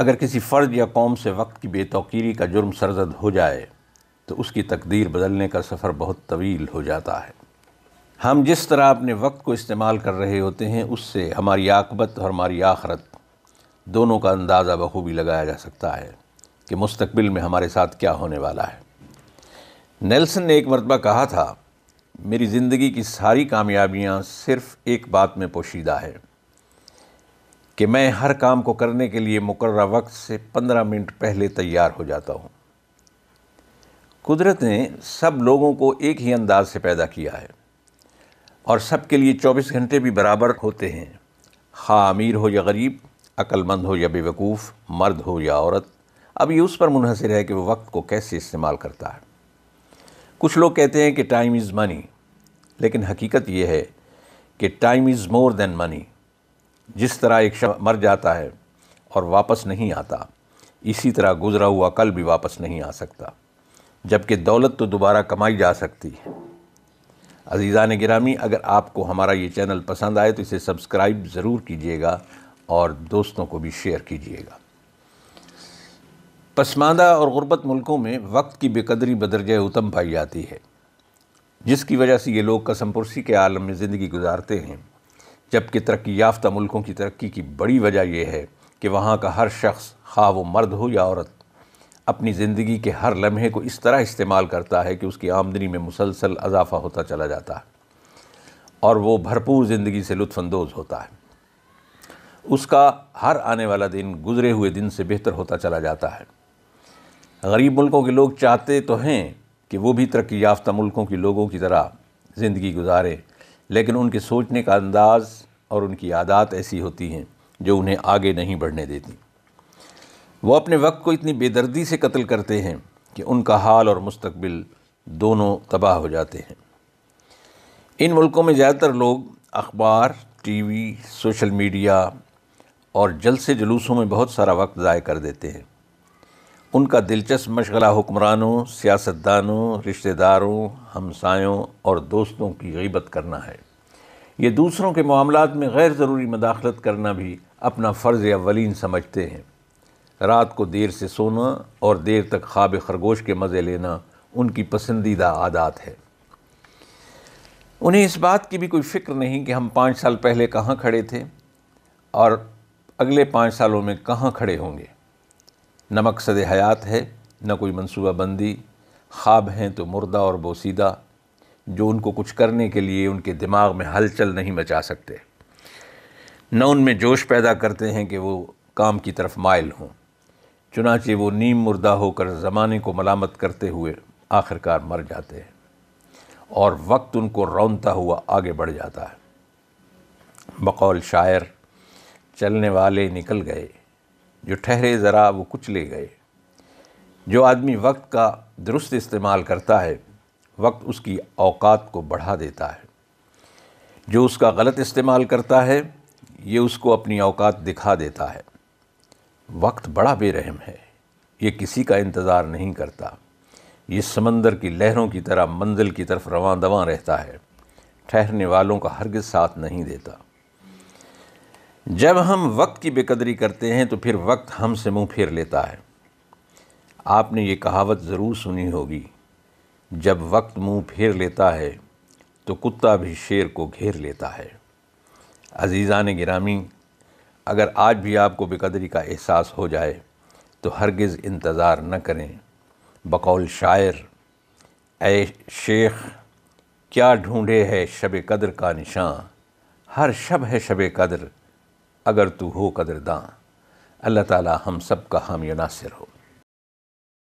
अगर किसी फ़र्द या कौम से वक्त की बेतौकीरी का जुर्म सरजद हो जाए तो उसकी तकदीर बदलने का सफ़र बहुत तवील हो जाता है हम जिस तरह अपने वक्त को इस्तेमाल कर रहे होते हैं उससे हमारी आकबत और हमारी आखरत दोनों का अंदाज़ा बखूबी लगाया जा सकता है कि मुस्तबिल में हमारे साथ क्या होने वाला है नेल्सन ने एक मरतबा कहा था मेरी ज़िंदगी की सारी कामयाबियाँ सिर्फ़ एक बात में पोशीदा है कि मैं हर काम को करने के लिए मुकर्रा वक्त से पंद्रह मिनट पहले तैयार हो जाता हूँ कुदरत ने सब लोगों को एक ही अंदाज से पैदा किया है और सब के लिए चौबीस घंटे भी बराबर होते हैं खा अमीर हो या गरीब अक्लमंद हो या बेवकूफ़ मर्द हो या औरत अब ये उस पर मुनहसर है कि वह वक्त को कैसे इस्तेमाल करता है कुछ लोग कहते हैं कि टाइम इज़ मनी लेकिन हकीकत यह है कि time is more than money जिस तरह एक शख्स मर जाता है और वापस नहीं आता इसी तरह गुज़रा हुआ कल भी वापस नहीं आ सकता जबकि दौलत तो दोबारा कमाई जा सकती है अजीज़ा ने गिरामी अगर आपको हमारा ये चैनल पसंद आए तो इसे सब्सक्राइब ज़रूर कीजिएगा और दोस्तों को भी शेयर कीजिएगा पसमानदा और ग़ुरबत मुल्कों में वक्त की बेकदरी बदरज उतम पाई जाती है जिसकी वजह से ये लोग कसमपुरसी के आलम में ज़िंदगी गुजारते हैं जबकि तरक्की याफ्ता मुल्कों की तरक्की की बड़ी वजह यह है कि वहाँ का हर शख्स खा वो मर्द हो या औरत अपनी ज़िंदगी के हर लम्हे को इस तरह इस्तेमाल करता है कि उसकी आमदनी में मुसलसल अजाफा होता चला जाता है और वो भरपूर ज़िंदगी से लुफानंदोज़ होता है उसका हर आने वाला दिन गुज़रे हुए दिन से बेहतर होता चला जाता है गरीब मुल्कों के लोग चाहते तो हैं कि वो भी तरक्की याफ्ता मुल्कों के लोगों की तरह ज़िंदगी गुजारें लेकिन उनके सोचने का अंदाज़ और उनकी आदत ऐसी होती हैं जो उन्हें आगे नहीं बढ़ने देती वो अपने वक्त को इतनी बेदर्दी से कत्ल करते हैं कि उनका हाल और मुस्तकबिल दोनों तबाह हो जाते हैं इन मुल्कों में ज़्यादातर लोग अखबार टीवी सोशल मीडिया और जलसे जुलूसों में बहुत सारा वक्त ज़ाय कर देते हैं उनका दिलचस्प मशगला हुक्मरानों सियासतदानों रिश्तेदारों हमसायों और दोस्तों की गीबत करना है ये दूसरों के मामलों में गैर ज़रूरी मदाखलत करना भी अपना फ़र्ज़ अवलिन समझते हैं रात को देर से सोना और देर तक ख्वाब खरगोश के मज़े लेना उनकी पसंदीदा आदत है उन्हें इस बात की भी कोई फिक्र नहीं कि हम पाँच साल पहले कहाँ खड़े थे और अगले पाँच सालों में कहाँ खड़े होंगे न मकसद हयात है न कोई मनसूबा बंदी ख्वाब हैं तो मुर्दा और बोसीदा जो उनको कुछ करने के लिए उनके दिमाग में हलचल नहीं मचा सकते न उनमें जोश पैदा करते हैं कि वो काम की तरफ मायल हों चुनाचे वो नीम मुर्दा होकर ज़माने को मलामत करते हुए आखिरकार मर जाते हैं और वक्त उनको रौनता हुआ आगे बढ़ जाता है बकौल शायर चलने वाले निकल गए जो ठहरे ज़रा वो कुचले गए जो आदमी वक्त का दुरुस्त इस्तेमाल करता है वक्त उसकी औकात को बढ़ा देता है जो उसका गलत इस्तेमाल करता है ये उसको अपनी औकात दिखा देता है वक्त बड़ा बेरहम है ये किसी का इंतज़ार नहीं करता ये समंदर की लहरों की तरह मंजिल की तरफ रवान दवा रहता है ठहरने वालों का हरगिज साथ नहीं देता जब हम वक्त की बेकदरी करते हैं तो फिर वक्त हमसे मुंह फेर लेता है आपने ये कहावत ज़रूर सुनी होगी जब वक्त मुंह फेर लेता है तो कुत्ता भी शेर को घेर लेता है अजीज़ा ने गिरामी अगर आज भी आपको बेकदरी का एहसास हो जाए तो हरगिज़ इंतज़ार न करें बकौल शायर ए शेख क्या ढूंढे है शब कदर का निशान हर शब है शब कदर अगर तू हो कदरदान अल्लाह ताला हम सब का हामी नासिर हो